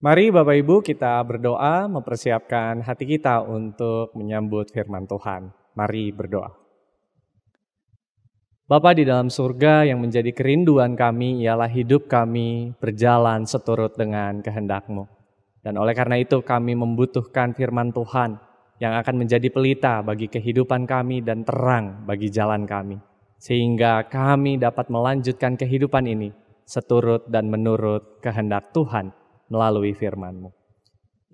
Mari Bapak Ibu kita berdoa mempersiapkan hati kita untuk menyambut firman Tuhan. Mari berdoa. Bapa di dalam surga yang menjadi kerinduan kami ialah hidup kami berjalan seturut dengan kehendakMu Dan oleh karena itu kami membutuhkan firman Tuhan yang akan menjadi pelita bagi kehidupan kami dan terang bagi jalan kami. Sehingga kami dapat melanjutkan kehidupan ini seturut dan menurut kehendak Tuhan melalui firman-Mu.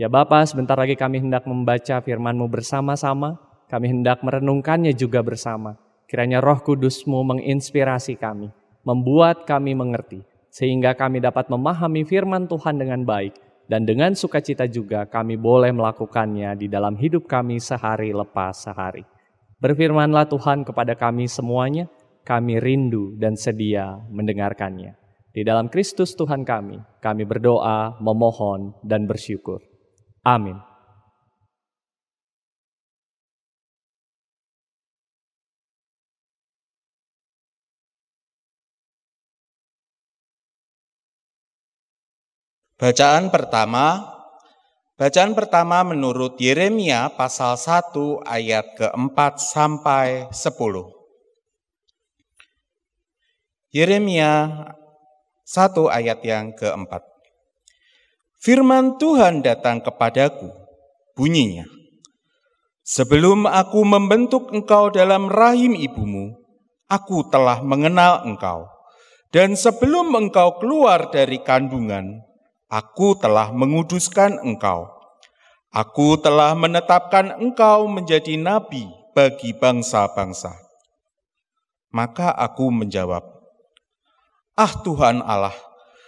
Ya Bapa, sebentar lagi kami hendak membaca firman-Mu bersama-sama, kami hendak merenungkannya juga bersama. Kiranya roh kudus-Mu menginspirasi kami, membuat kami mengerti, sehingga kami dapat memahami firman Tuhan dengan baik, dan dengan sukacita juga kami boleh melakukannya di dalam hidup kami sehari lepas sehari. Berfirmanlah Tuhan kepada kami semuanya, kami rindu dan sedia mendengarkannya. Di dalam Kristus Tuhan kami, kami berdoa, memohon, dan bersyukur. Amin. Bacaan pertama Bacaan pertama menurut Yeremia pasal 1 ayat keempat sampai 10. Yeremia 1 ayat yang keempat. Firman Tuhan datang kepadaku, bunyinya. Sebelum aku membentuk engkau dalam rahim ibumu, aku telah mengenal engkau. Dan sebelum engkau keluar dari kandungan, aku telah menguduskan engkau. Aku telah menetapkan engkau menjadi nabi bagi bangsa-bangsa. Maka aku menjawab, Ah Tuhan Allah,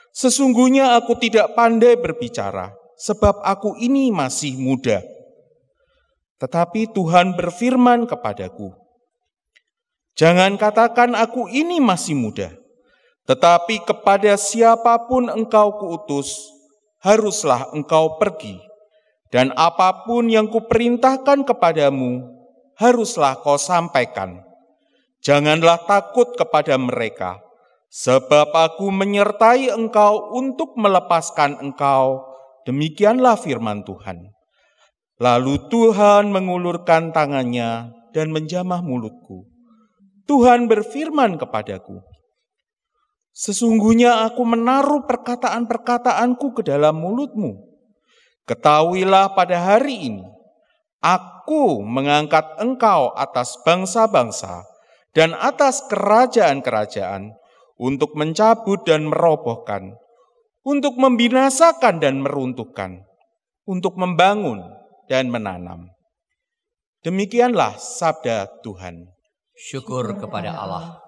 sesungguhnya aku tidak pandai berbicara, sebab aku ini masih muda. Tetapi Tuhan berfirman kepadaku, Jangan katakan aku ini masih muda, tetapi kepada siapapun engkau kuutus, haruslah engkau pergi. Dan apapun yang kuperintahkan kepadamu, haruslah kau sampaikan. Janganlah takut kepada mereka, Sebab aku menyertai engkau untuk melepaskan engkau, demikianlah firman Tuhan. Lalu Tuhan mengulurkan tangannya dan menjamah mulutku. Tuhan berfirman kepadaku, Sesungguhnya aku menaruh perkataan-perkataanku ke dalam mulutmu. Ketahuilah pada hari ini, aku mengangkat engkau atas bangsa-bangsa dan atas kerajaan-kerajaan, untuk mencabut dan merobohkan, untuk membinasakan dan meruntuhkan, untuk membangun dan menanam. Demikianlah sabda Tuhan. Syukur kepada Allah.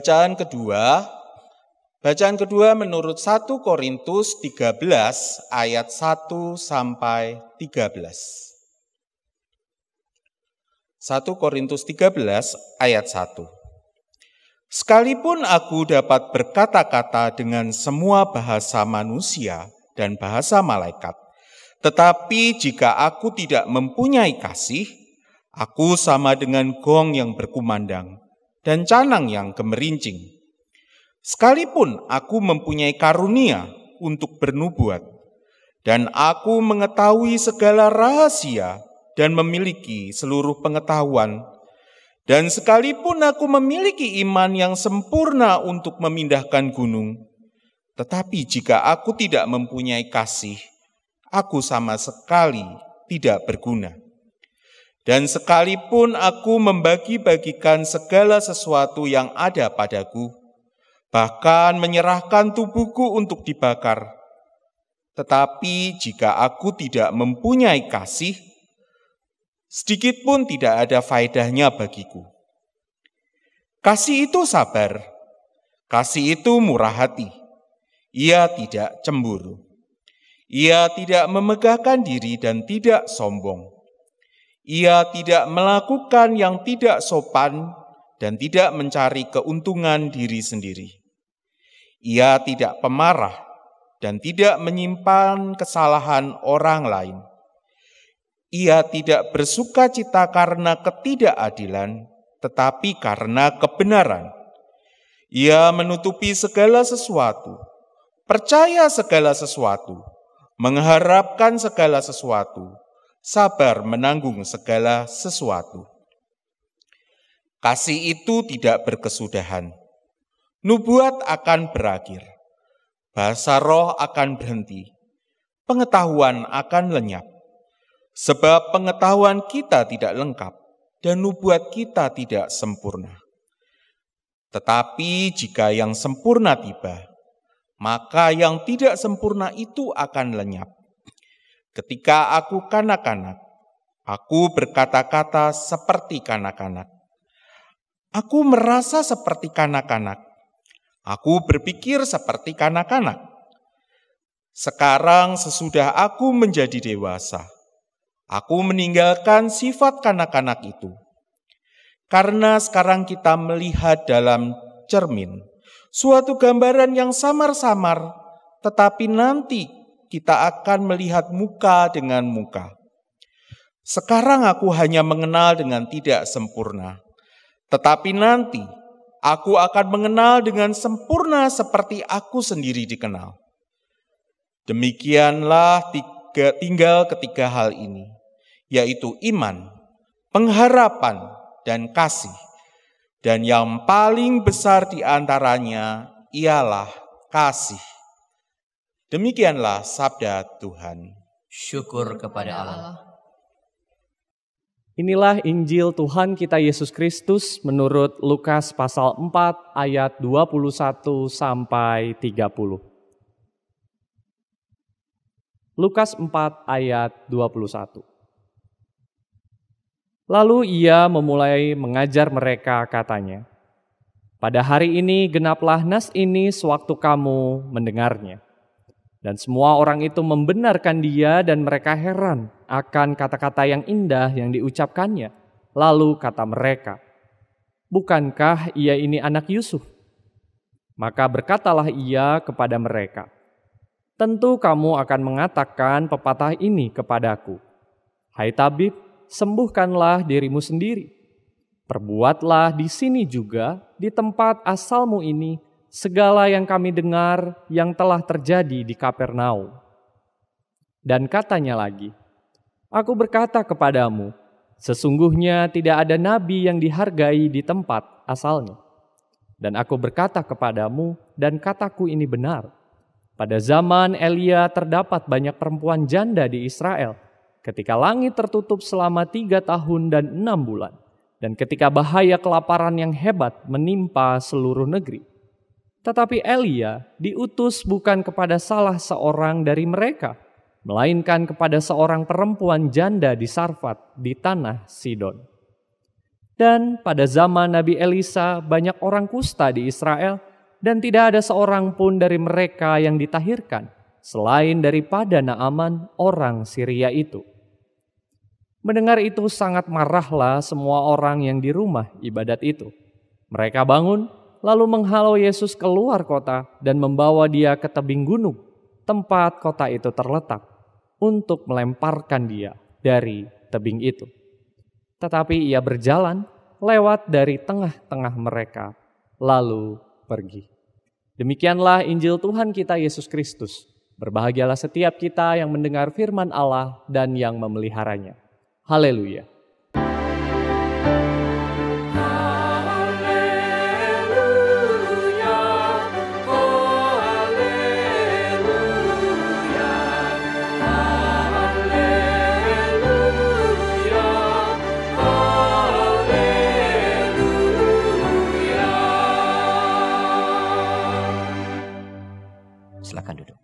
Bacaan kedua, bacaan kedua menurut 1 Korintus 13 ayat 1 sampai 13. 1 Korintus 13 ayat 1. Sekalipun aku dapat berkata-kata dengan semua bahasa manusia dan bahasa malaikat, tetapi jika aku tidak mempunyai kasih, aku sama dengan gong yang berkumandang dan canang yang gemerincing. Sekalipun aku mempunyai karunia untuk bernubuat, dan aku mengetahui segala rahasia dan memiliki seluruh pengetahuan, dan sekalipun aku memiliki iman yang sempurna untuk memindahkan gunung, tetapi jika aku tidak mempunyai kasih, aku sama sekali tidak berguna. Dan sekalipun aku membagi-bagikan segala sesuatu yang ada padaku, bahkan menyerahkan tubuhku untuk dibakar, tetapi jika aku tidak mempunyai kasih, sedikit pun tidak ada faedahnya bagiku. Kasih itu sabar, kasih itu murah hati. Ia tidak cemburu, ia tidak memegahkan diri dan tidak sombong ia tidak melakukan yang tidak sopan dan tidak mencari keuntungan diri sendiri. Ia tidak pemarah dan tidak menyimpan kesalahan orang lain. Ia tidak bersuka cita karena ketidakadilan, tetapi karena kebenaran. Ia menutupi segala sesuatu, percaya segala sesuatu, mengharapkan segala sesuatu, sabar menanggung segala sesuatu. Kasih itu tidak berkesudahan. Nubuat akan berakhir. Bahasa roh akan berhenti. Pengetahuan akan lenyap. Sebab pengetahuan kita tidak lengkap dan nubuat kita tidak sempurna. Tetapi jika yang sempurna tiba, maka yang tidak sempurna itu akan lenyap. Ketika aku kanak-kanak, aku berkata-kata seperti kanak-kanak. Aku merasa seperti kanak-kanak. Aku berpikir seperti kanak-kanak. Sekarang sesudah aku menjadi dewasa, aku meninggalkan sifat kanak-kanak itu. Karena sekarang kita melihat dalam cermin suatu gambaran yang samar-samar, tetapi nanti kita akan melihat muka dengan muka. Sekarang aku hanya mengenal dengan tidak sempurna, tetapi nanti aku akan mengenal dengan sempurna seperti aku sendiri dikenal. Demikianlah tiga, tinggal ketiga hal ini, yaitu iman, pengharapan, dan kasih. Dan yang paling besar di antaranya ialah kasih. Demikianlah sabda Tuhan. Syukur kepada Allah. Inilah Injil Tuhan kita Yesus Kristus menurut Lukas pasal 4 ayat 21 sampai 30. Lukas 4 ayat 21. Lalu ia memulai mengajar mereka katanya, Pada hari ini genaplah nas ini sewaktu kamu mendengarnya. Dan semua orang itu membenarkan dia dan mereka heran akan kata-kata yang indah yang diucapkannya. Lalu kata mereka, bukankah ia ini anak Yusuf? Maka berkatalah ia kepada mereka, tentu kamu akan mengatakan pepatah ini kepadaku. Hai tabib, sembuhkanlah dirimu sendiri. Perbuatlah di sini juga, di tempat asalmu ini, segala yang kami dengar yang telah terjadi di Kapernaum. Dan katanya lagi, Aku berkata kepadamu, sesungguhnya tidak ada nabi yang dihargai di tempat asalnya. Dan aku berkata kepadamu, dan kataku ini benar. Pada zaman Elia terdapat banyak perempuan janda di Israel, ketika langit tertutup selama tiga tahun dan enam bulan, dan ketika bahaya kelaparan yang hebat menimpa seluruh negeri. Tetapi Elia diutus bukan kepada salah seorang dari mereka, melainkan kepada seorang perempuan janda di Sarfat di tanah Sidon. Dan pada zaman Nabi Elisa banyak orang kusta di Israel dan tidak ada seorang pun dari mereka yang ditahirkan selain daripada Naaman orang Syria itu. Mendengar itu sangat marahlah semua orang yang di rumah ibadat itu. Mereka bangun lalu menghalau Yesus keluar kota dan membawa dia ke tebing gunung, tempat kota itu terletak, untuk melemparkan dia dari tebing itu. Tetapi ia berjalan lewat dari tengah-tengah mereka, lalu pergi. Demikianlah Injil Tuhan kita Yesus Kristus. Berbahagialah setiap kita yang mendengar firman Allah dan yang memeliharanya. Haleluya! Silahkan duduk.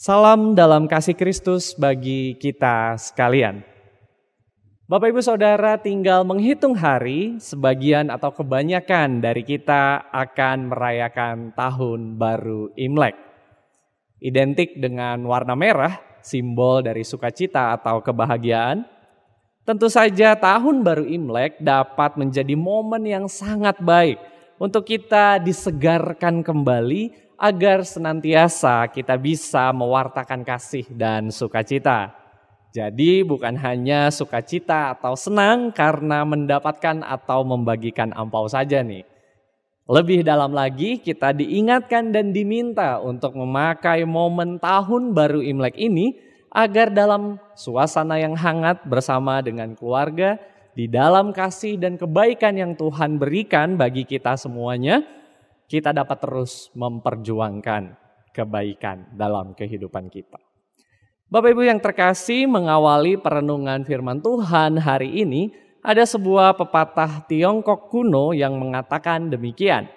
Salam dalam kasih Kristus bagi kita sekalian. Bapak Ibu Saudara tinggal menghitung hari, sebagian atau kebanyakan dari kita akan merayakan tahun baru Imlek. Identik dengan warna merah, simbol dari sukacita atau kebahagiaan, Tentu saja tahun baru Imlek dapat menjadi momen yang sangat baik untuk kita disegarkan kembali agar senantiasa kita bisa mewartakan kasih dan sukacita. Jadi bukan hanya sukacita atau senang karena mendapatkan atau membagikan ampau saja nih. Lebih dalam lagi kita diingatkan dan diminta untuk memakai momen tahun baru Imlek ini agar dalam suasana yang hangat bersama dengan keluarga, di dalam kasih dan kebaikan yang Tuhan berikan bagi kita semuanya, kita dapat terus memperjuangkan kebaikan dalam kehidupan kita. Bapak Ibu yang terkasih, mengawali perenungan firman Tuhan hari ini, ada sebuah pepatah Tiongkok kuno yang mengatakan demikian.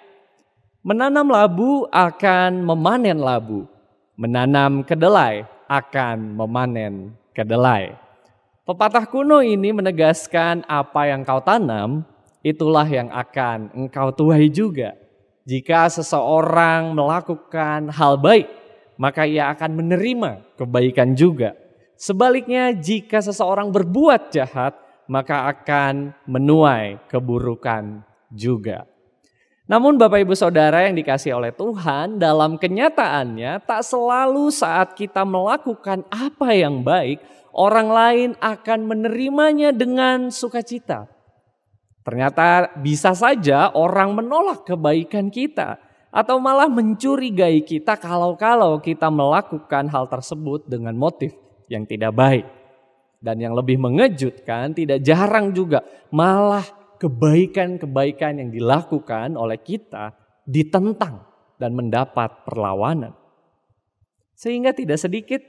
Menanam labu akan memanen labu. Menanam kedelai akan memanen kedelai. Pepatah kuno ini menegaskan apa yang kau tanam, itulah yang akan engkau tuai juga. Jika seseorang melakukan hal baik, maka ia akan menerima kebaikan juga. Sebaliknya, jika seseorang berbuat jahat, maka akan menuai keburukan juga. Namun Bapak Ibu Saudara yang dikasih oleh Tuhan, dalam kenyataannya tak selalu saat kita melakukan apa yang baik, orang lain akan menerimanya dengan sukacita. Ternyata bisa saja orang menolak kebaikan kita atau malah mencurigai kita kalau-kalau kita melakukan hal tersebut dengan motif yang tidak baik. Dan yang lebih mengejutkan tidak jarang juga malah kebaikan-kebaikan yang dilakukan oleh kita ditentang dan mendapat perlawanan. Sehingga tidak sedikit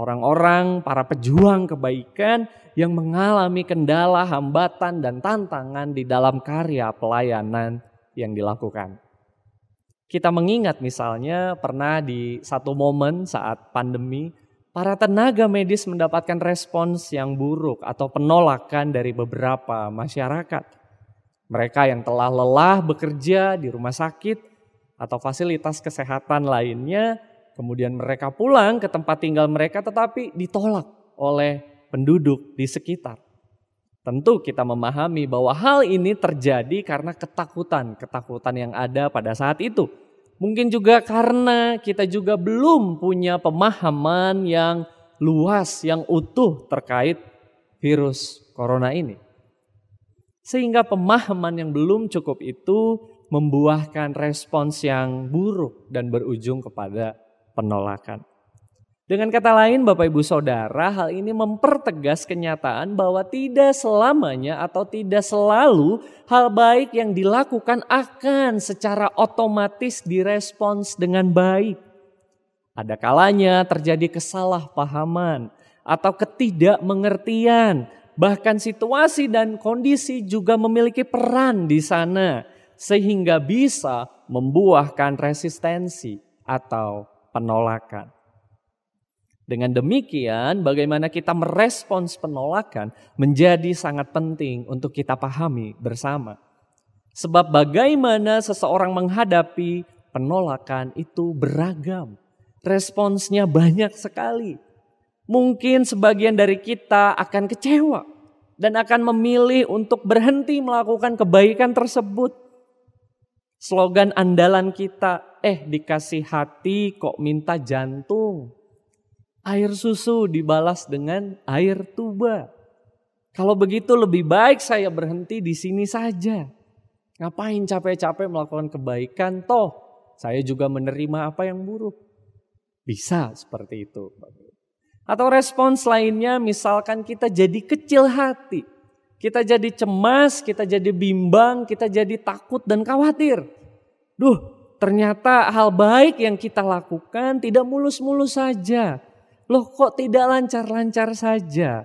orang-orang, para pejuang kebaikan yang mengalami kendala, hambatan, dan tantangan di dalam karya pelayanan yang dilakukan. Kita mengingat misalnya pernah di satu momen saat pandemi para tenaga medis mendapatkan respons yang buruk atau penolakan dari beberapa masyarakat. Mereka yang telah lelah bekerja di rumah sakit atau fasilitas kesehatan lainnya, kemudian mereka pulang ke tempat tinggal mereka tetapi ditolak oleh penduduk di sekitar. Tentu kita memahami bahwa hal ini terjadi karena ketakutan, ketakutan yang ada pada saat itu Mungkin juga karena kita juga belum punya pemahaman yang luas, yang utuh terkait virus corona ini. Sehingga pemahaman yang belum cukup itu membuahkan respons yang buruk dan berujung kepada penolakan. Dengan kata lain, Bapak Ibu Saudara, hal ini mempertegas kenyataan bahwa tidak selamanya atau tidak selalu hal baik yang dilakukan akan secara otomatis direspons dengan baik. Ada kalanya terjadi kesalahpahaman atau ketidakmengertian, bahkan situasi dan kondisi juga memiliki peran di sana sehingga bisa membuahkan resistensi atau penolakan. Dengan demikian, bagaimana kita merespons penolakan menjadi sangat penting untuk kita pahami bersama. Sebab bagaimana seseorang menghadapi penolakan itu beragam. Responsnya banyak sekali. Mungkin sebagian dari kita akan kecewa dan akan memilih untuk berhenti melakukan kebaikan tersebut. Slogan andalan kita, eh dikasih hati kok minta jantung air susu dibalas dengan air tuba. Kalau begitu lebih baik saya berhenti di sini saja. Ngapain capek-capek melakukan kebaikan toh saya juga menerima apa yang buruk. Bisa seperti itu. Atau respons lainnya misalkan kita jadi kecil hati. Kita jadi cemas, kita jadi bimbang, kita jadi takut dan khawatir. Duh, ternyata hal baik yang kita lakukan tidak mulus-mulus saja. Loh kok tidak lancar-lancar saja?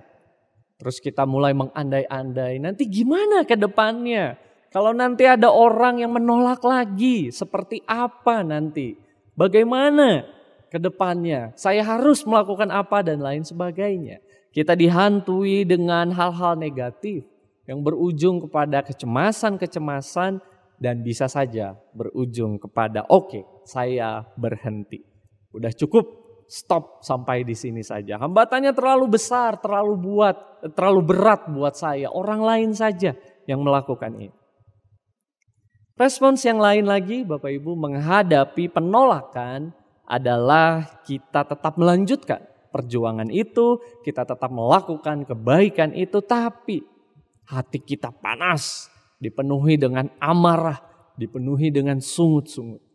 Terus kita mulai mengandai-andai, nanti gimana ke depannya? Kalau nanti ada orang yang menolak lagi, seperti apa nanti? Bagaimana ke depannya? Saya harus melakukan apa dan lain sebagainya. Kita dihantui dengan hal-hal negatif yang berujung kepada kecemasan-kecemasan dan bisa saja berujung kepada oke, okay, saya berhenti. Udah cukup stop sampai di sini saja. Hambatannya terlalu besar, terlalu buat, terlalu berat buat saya. Orang lain saja yang melakukan ini. Respons yang lain lagi Bapak Ibu menghadapi penolakan adalah kita tetap melanjutkan perjuangan itu, kita tetap melakukan kebaikan itu tapi hati kita panas, dipenuhi dengan amarah, dipenuhi dengan sungut-sungut.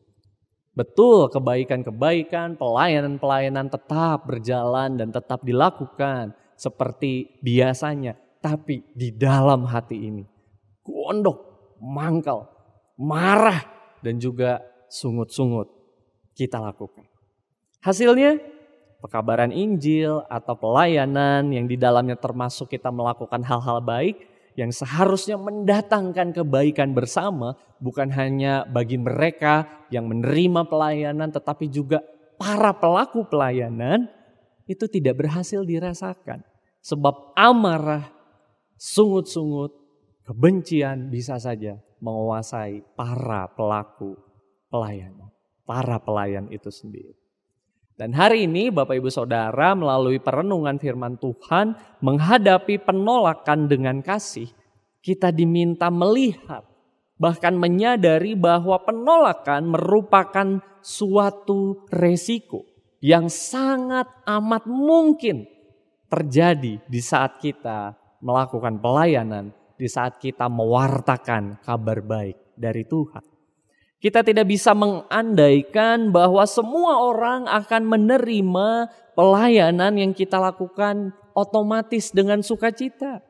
Betul, kebaikan-kebaikan, pelayanan-pelayanan tetap berjalan dan tetap dilakukan seperti biasanya. Tapi di dalam hati ini, gondok, mangkal, marah, dan juga sungut-sungut kita lakukan. Hasilnya, pekabaran Injil atau pelayanan yang di dalamnya termasuk kita melakukan hal-hal baik – yang seharusnya mendatangkan kebaikan bersama bukan hanya bagi mereka yang menerima pelayanan tetapi juga para pelaku pelayanan itu tidak berhasil dirasakan sebab amarah, sungut-sungut, kebencian bisa saja menguasai para pelaku pelayanan, para pelayan itu sendiri. Dan hari ini Bapak Ibu Saudara melalui perenungan firman Tuhan menghadapi penolakan dengan kasih, kita diminta melihat bahkan menyadari bahwa penolakan merupakan suatu resiko yang sangat amat mungkin terjadi di saat kita melakukan pelayanan, di saat kita mewartakan kabar baik dari Tuhan. Kita tidak bisa mengandaikan bahwa semua orang akan menerima pelayanan yang kita lakukan otomatis dengan sukacita.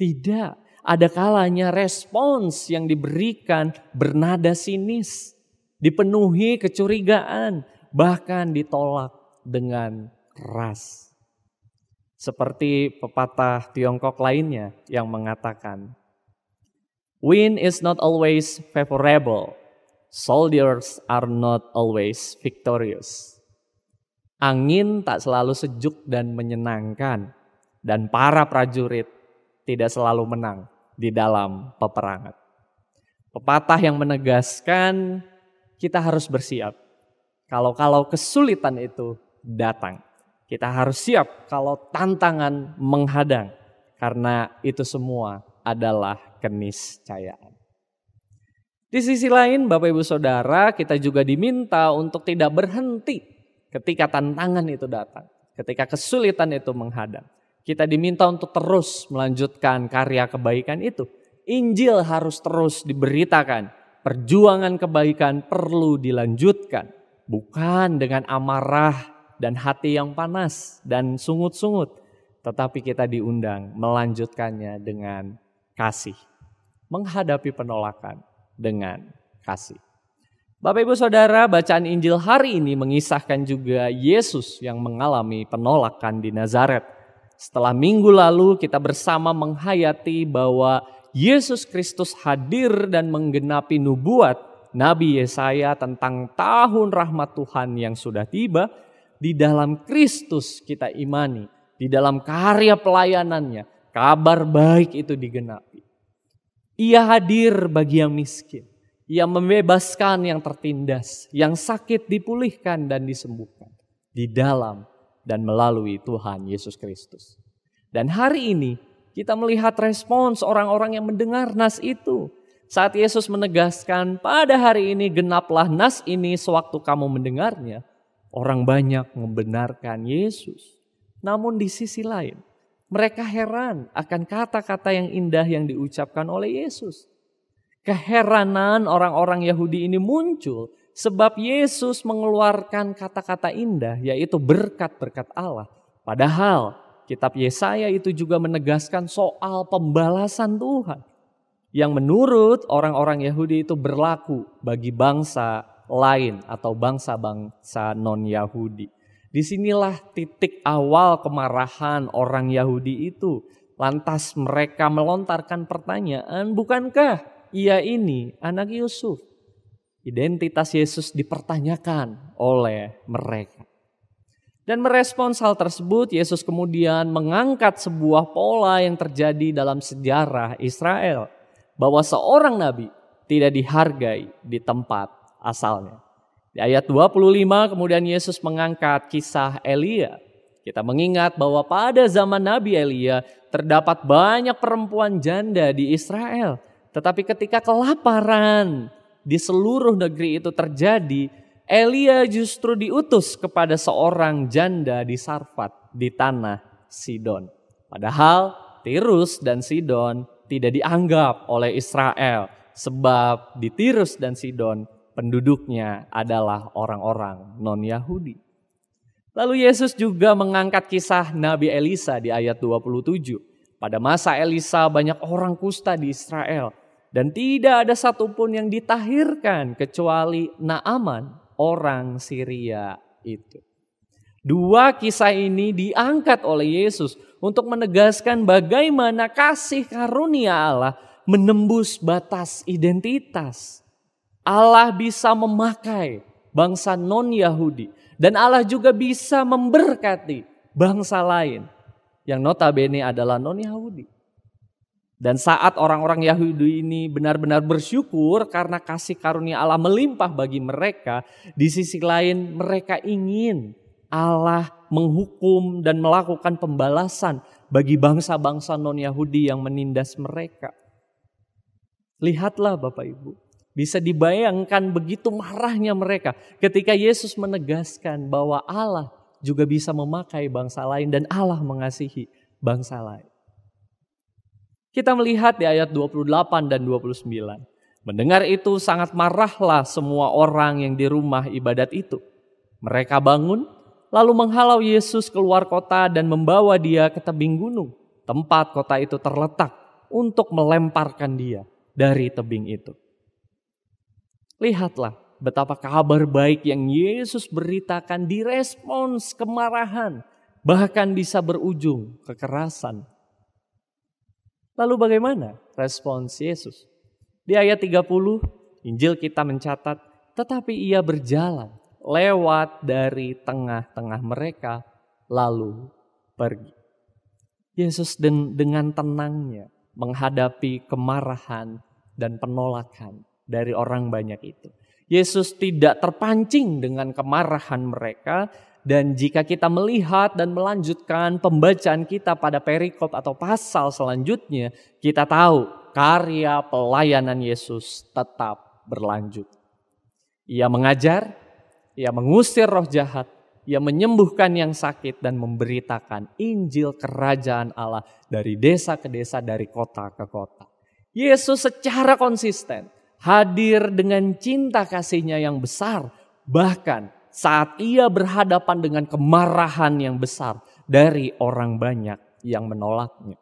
Tidak, ada kalanya respons yang diberikan bernada sinis, dipenuhi kecurigaan, bahkan ditolak dengan keras. Seperti pepatah Tiongkok lainnya yang mengatakan, "Win is not always favorable, soldiers are not always victorious. Angin tak selalu sejuk dan menyenangkan, dan para prajurit tidak selalu menang di dalam peperangan. Pepatah yang menegaskan kita harus bersiap. Kalau-kalau kesulitan itu datang, kita harus siap kalau tantangan menghadang, karena itu semua adalah keniscayaan. Di sisi lain Bapak Ibu Saudara kita juga diminta untuk tidak berhenti ketika tantangan itu datang. Ketika kesulitan itu menghadang. Kita diminta untuk terus melanjutkan karya kebaikan itu. Injil harus terus diberitakan. Perjuangan kebaikan perlu dilanjutkan. Bukan dengan amarah dan hati yang panas dan sungut-sungut. Tetapi kita diundang melanjutkannya dengan kasih. Menghadapi penolakan, dengan kasih. Bapak Ibu Saudara, bacaan Injil hari ini mengisahkan juga Yesus yang mengalami penolakan di Nazaret. Setelah minggu lalu kita bersama menghayati bahwa Yesus Kristus hadir dan menggenapi nubuat Nabi Yesaya tentang tahun rahmat Tuhan yang sudah tiba. Di dalam Kristus kita imani, di dalam karya pelayanannya, kabar baik itu digenapi. Ia hadir bagi yang miskin. Ia membebaskan yang tertindas, yang sakit dipulihkan dan disembuhkan di dalam dan melalui Tuhan Yesus Kristus. Dan hari ini kita melihat respons orang-orang yang mendengar nas itu. Saat Yesus menegaskan pada hari ini genaplah nas ini sewaktu kamu mendengarnya. Orang banyak membenarkan Yesus. Namun di sisi lain mereka heran akan kata-kata yang indah yang diucapkan oleh Yesus. Keheranan orang-orang Yahudi ini muncul sebab Yesus mengeluarkan kata-kata indah yaitu berkat-berkat Allah. Padahal kitab Yesaya itu juga menegaskan soal pembalasan Tuhan yang menurut orang-orang Yahudi itu berlaku bagi bangsa lain atau bangsa-bangsa non-Yahudi. Disinilah titik awal kemarahan orang Yahudi itu. Lantas mereka melontarkan pertanyaan, bukankah ia ini anak Yusuf? Identitas Yesus dipertanyakan oleh mereka. Dan merespons hal tersebut, Yesus kemudian mengangkat sebuah pola yang terjadi dalam sejarah Israel. Bahwa seorang nabi tidak dihargai di tempat asalnya. Di ayat 25 kemudian Yesus mengangkat kisah Elia. Kita mengingat bahwa pada zaman Nabi Elia terdapat banyak perempuan janda di Israel. Tetapi ketika kelaparan di seluruh negeri itu terjadi, Elia justru diutus kepada seorang janda di Sarfat di tanah Sidon. Padahal Tirus dan Sidon tidak dianggap oleh Israel sebab di Tirus dan Sidon penduduknya adalah orang-orang non-Yahudi. Lalu Yesus juga mengangkat kisah Nabi Elisa di ayat 27. Pada masa Elisa banyak orang kusta di Israel dan tidak ada satupun yang ditahirkan kecuali Naaman orang Syria itu. Dua kisah ini diangkat oleh Yesus untuk menegaskan bagaimana kasih karunia Allah menembus batas identitas Allah bisa memakai bangsa non-Yahudi dan Allah juga bisa memberkati bangsa lain yang notabene adalah non-Yahudi. Dan saat orang-orang Yahudi ini benar-benar bersyukur karena kasih karunia Allah melimpah bagi mereka, di sisi lain mereka ingin Allah menghukum dan melakukan pembalasan bagi bangsa-bangsa non-Yahudi yang menindas mereka. Lihatlah Bapak Ibu, bisa dibayangkan begitu marahnya mereka ketika Yesus menegaskan bahwa Allah juga bisa memakai bangsa lain dan Allah mengasihi bangsa lain. Kita melihat di ayat 28 dan 29. Mendengar itu sangat marahlah semua orang yang di rumah ibadat itu. Mereka bangun lalu menghalau Yesus keluar kota dan membawa dia ke tebing gunung, tempat kota itu terletak untuk melemparkan dia dari tebing itu. Lihatlah betapa kabar baik yang Yesus beritakan direspons kemarahan, bahkan bisa berujung kekerasan. Lalu bagaimana respons Yesus? Di ayat 30 Injil kita mencatat, tetapi ia berjalan lewat dari tengah-tengah mereka lalu pergi. Yesus dengan tenangnya menghadapi kemarahan dan penolakan dari orang banyak itu. Yesus tidak terpancing dengan kemarahan mereka dan jika kita melihat dan melanjutkan pembacaan kita pada perikop atau pasal selanjutnya, kita tahu karya pelayanan Yesus tetap berlanjut. Ia mengajar, ia mengusir roh jahat, ia menyembuhkan yang sakit dan memberitakan Injil kerajaan Allah dari desa ke desa, dari kota ke kota. Yesus secara konsisten hadir dengan cinta kasihnya yang besar. Bahkan saat ia berhadapan dengan kemarahan yang besar dari orang banyak yang menolaknya.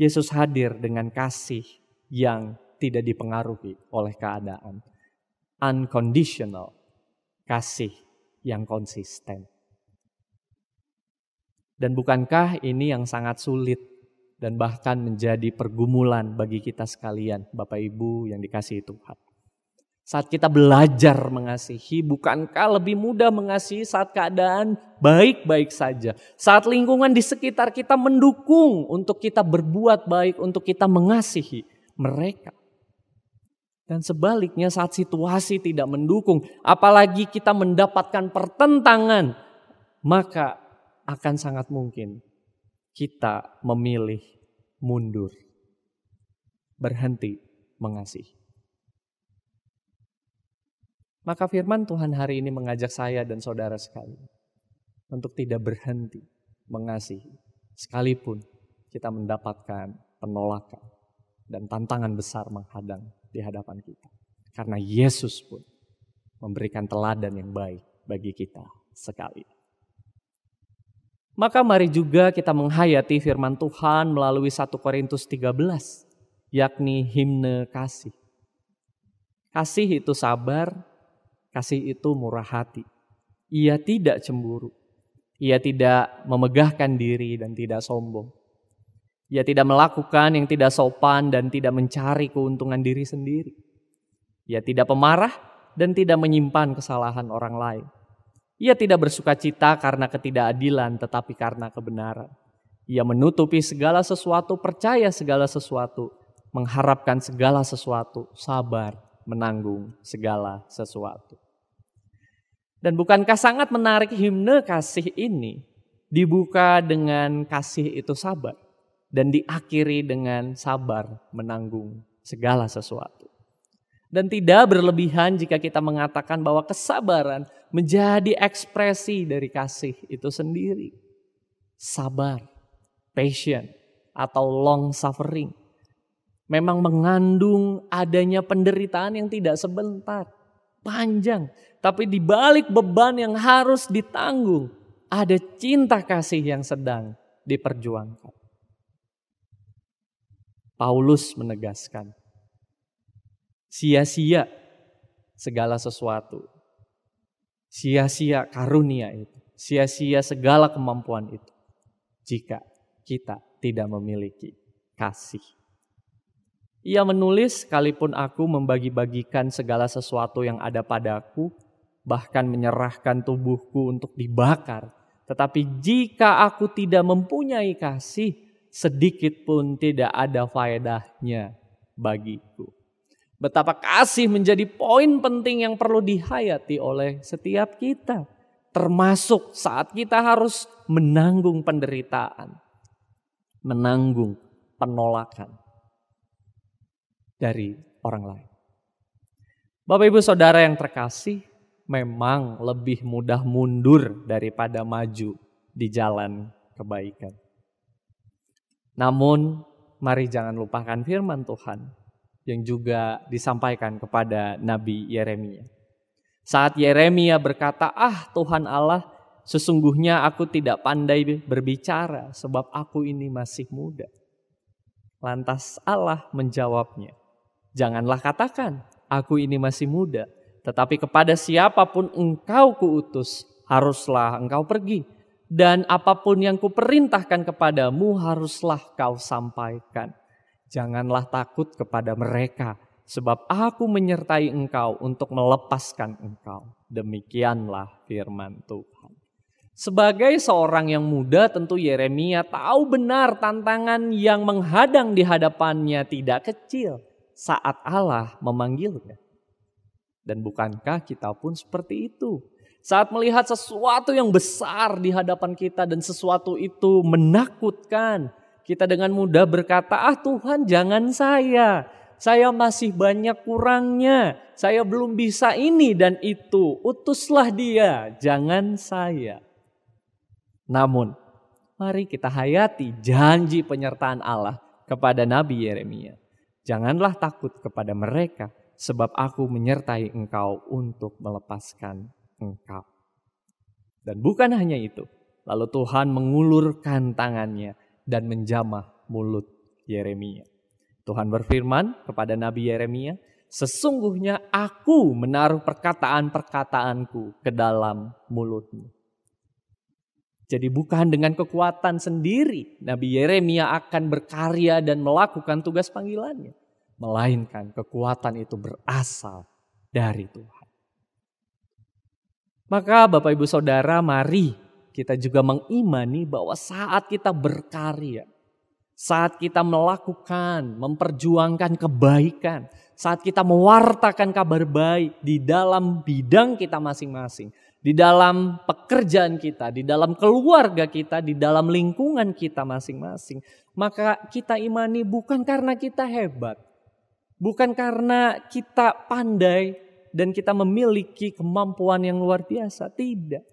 Yesus hadir dengan kasih yang tidak dipengaruhi oleh keadaan. Unconditional, kasih yang konsisten. Dan bukankah ini yang sangat sulit dan bahkan menjadi pergumulan bagi kita sekalian, Bapak Ibu yang dikasihi Tuhan. Saat kita belajar mengasihi, bukankah lebih mudah mengasihi saat keadaan baik-baik saja? Saat lingkungan di sekitar kita mendukung untuk kita berbuat baik, untuk kita mengasihi mereka. Dan sebaliknya saat situasi tidak mendukung, apalagi kita mendapatkan pertentangan, maka akan sangat mungkin kita memilih mundur, berhenti mengasihi. Maka firman Tuhan hari ini mengajak saya dan saudara sekali untuk tidak berhenti mengasihi sekalipun kita mendapatkan penolakan dan tantangan besar menghadang di hadapan kita. Karena Yesus pun memberikan teladan yang baik bagi kita sekali. Maka mari juga kita menghayati firman Tuhan melalui 1 Korintus 13, yakni himne kasih. Kasih itu sabar, kasih itu murah hati. Ia tidak cemburu. Ia tidak memegahkan diri dan tidak sombong. Ia tidak melakukan yang tidak sopan dan tidak mencari keuntungan diri sendiri. Ia tidak pemarah dan tidak menyimpan kesalahan orang lain. Ia tidak bersuka cita karena ketidakadilan, tetapi karena kebenaran. Ia menutupi segala sesuatu, percaya segala sesuatu, mengharapkan segala sesuatu, sabar, menanggung segala sesuatu. Dan bukankah sangat menarik himne kasih ini dibuka dengan kasih itu sabar dan diakhiri dengan sabar menanggung segala sesuatu. Dan tidak berlebihan jika kita mengatakan bahwa kesabaran menjadi ekspresi dari kasih itu sendiri. Sabar, patient, atau long suffering. Memang mengandung adanya penderitaan yang tidak sebentar, panjang. Tapi di balik beban yang harus ditanggung, ada cinta kasih yang sedang diperjuangkan. Paulus menegaskan, sia-sia segala sesuatu. Sia-sia karunia itu, sia-sia segala kemampuan itu jika kita tidak memiliki kasih. Ia menulis, "Kalipun aku membagi-bagikan segala sesuatu yang ada padaku, bahkan menyerahkan tubuhku untuk dibakar, tetapi jika aku tidak mempunyai kasih, sedikit pun tidak ada faedahnya bagiku." Betapa kasih menjadi poin penting yang perlu dihayati oleh setiap kita. Termasuk saat kita harus menanggung penderitaan. Menanggung penolakan dari orang lain. Bapak ibu saudara yang terkasih memang lebih mudah mundur daripada maju di jalan kebaikan. Namun mari jangan lupakan firman Tuhan yang juga disampaikan kepada Nabi Yeremia. Saat Yeremia berkata, "Ah, Tuhan Allah, sesungguhnya aku tidak pandai berbicara sebab aku ini masih muda." Lantas Allah menjawabnya, "Janganlah katakan, aku ini masih muda, tetapi kepada siapapun engkau kuutus, haruslah engkau pergi, dan apapun yang kuperintahkan kepadamu haruslah kau sampaikan." Janganlah takut kepada mereka, sebab aku menyertai engkau untuk melepaskan engkau. Demikianlah firman Tuhan. Sebagai seorang yang muda tentu Yeremia tahu benar tantangan yang menghadang di hadapannya tidak kecil saat Allah memanggilnya. Dan bukankah kita pun seperti itu? Saat melihat sesuatu yang besar di hadapan kita dan sesuatu itu menakutkan, kita dengan mudah berkata, "Ah, Tuhan, jangan saya. Saya masih banyak kurangnya. Saya belum bisa ini dan itu. Utuslah dia, jangan saya." Namun, mari kita hayati janji penyertaan Allah kepada Nabi Yeremia. Janganlah takut kepada mereka, sebab aku menyertai engkau untuk melepaskan engkau. Dan bukan hanya itu, lalu Tuhan mengulurkan tangannya dan menjamah mulut Yeremia. Tuhan berfirman kepada Nabi Yeremia, Sesungguhnya aku menaruh perkataan-perkataanku ke dalam mulutmu. Jadi bukan dengan kekuatan sendiri Nabi Yeremia akan berkarya dan melakukan tugas panggilannya. Melainkan kekuatan itu berasal dari Tuhan. Maka Bapak Ibu Saudara mari kita juga mengimani bahwa saat kita berkarya, saat kita melakukan, memperjuangkan kebaikan, saat kita mewartakan kabar baik di dalam bidang kita masing-masing, di dalam pekerjaan kita, di dalam keluarga kita, di dalam lingkungan kita masing-masing, maka kita imani bukan karena kita hebat, bukan karena kita pandai dan kita memiliki kemampuan yang luar biasa, tidak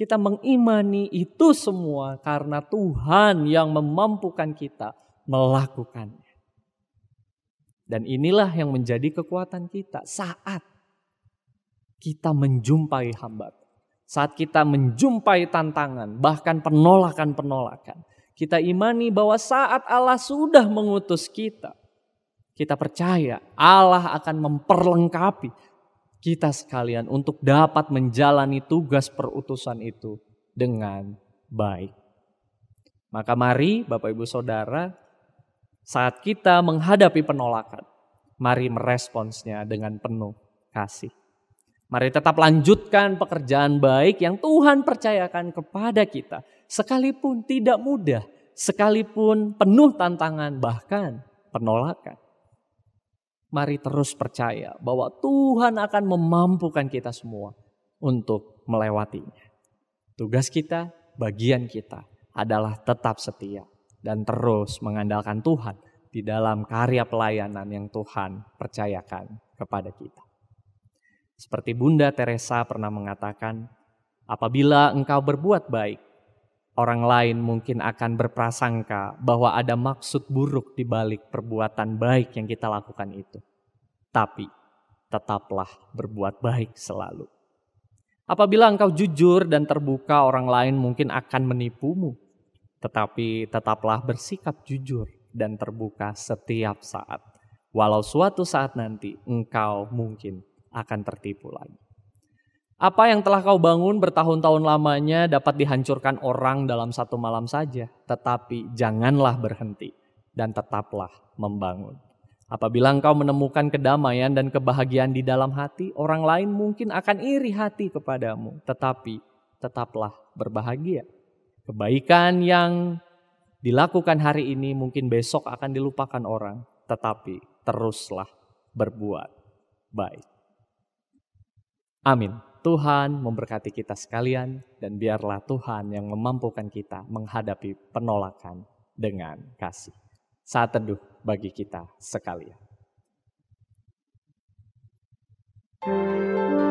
kita mengimani itu semua karena Tuhan yang memampukan kita melakukannya. Dan inilah yang menjadi kekuatan kita saat kita menjumpai hambat. Saat kita menjumpai tantangan, bahkan penolakan-penolakan. Kita imani bahwa saat Allah sudah mengutus kita, kita percaya Allah akan memperlengkapi kita sekalian untuk dapat menjalani tugas perutusan itu dengan baik. Maka mari Bapak Ibu Saudara, saat kita menghadapi penolakan, mari meresponsnya dengan penuh kasih. Mari tetap lanjutkan pekerjaan baik yang Tuhan percayakan kepada kita. Sekalipun tidak mudah, sekalipun penuh tantangan bahkan penolakan. Mari terus percaya bahwa Tuhan akan memampukan kita semua untuk melewatinya. Tugas kita, bagian kita adalah tetap setia dan terus mengandalkan Tuhan di dalam karya pelayanan yang Tuhan percayakan kepada kita. Seperti Bunda Teresa pernah mengatakan, apabila engkau berbuat baik, Orang lain mungkin akan berprasangka bahwa ada maksud buruk di balik perbuatan baik yang kita lakukan itu. Tapi tetaplah berbuat baik selalu. Apabila engkau jujur dan terbuka, orang lain mungkin akan menipumu. Tetapi tetaplah bersikap jujur dan terbuka setiap saat. Walau suatu saat nanti engkau mungkin akan tertipu lagi. Apa yang telah kau bangun bertahun-tahun lamanya dapat dihancurkan orang dalam satu malam saja, tetapi janganlah berhenti dan tetaplah membangun. Apabila engkau menemukan kedamaian dan kebahagiaan di dalam hati, orang lain mungkin akan iri hati kepadamu, tetapi tetaplah berbahagia. Kebaikan yang dilakukan hari ini mungkin besok akan dilupakan orang, tetapi teruslah berbuat baik. Amin. Tuhan memberkati kita sekalian dan biarlah Tuhan yang memampukan kita menghadapi penolakan dengan kasih. Saat teduh bagi kita sekalian. Thank you.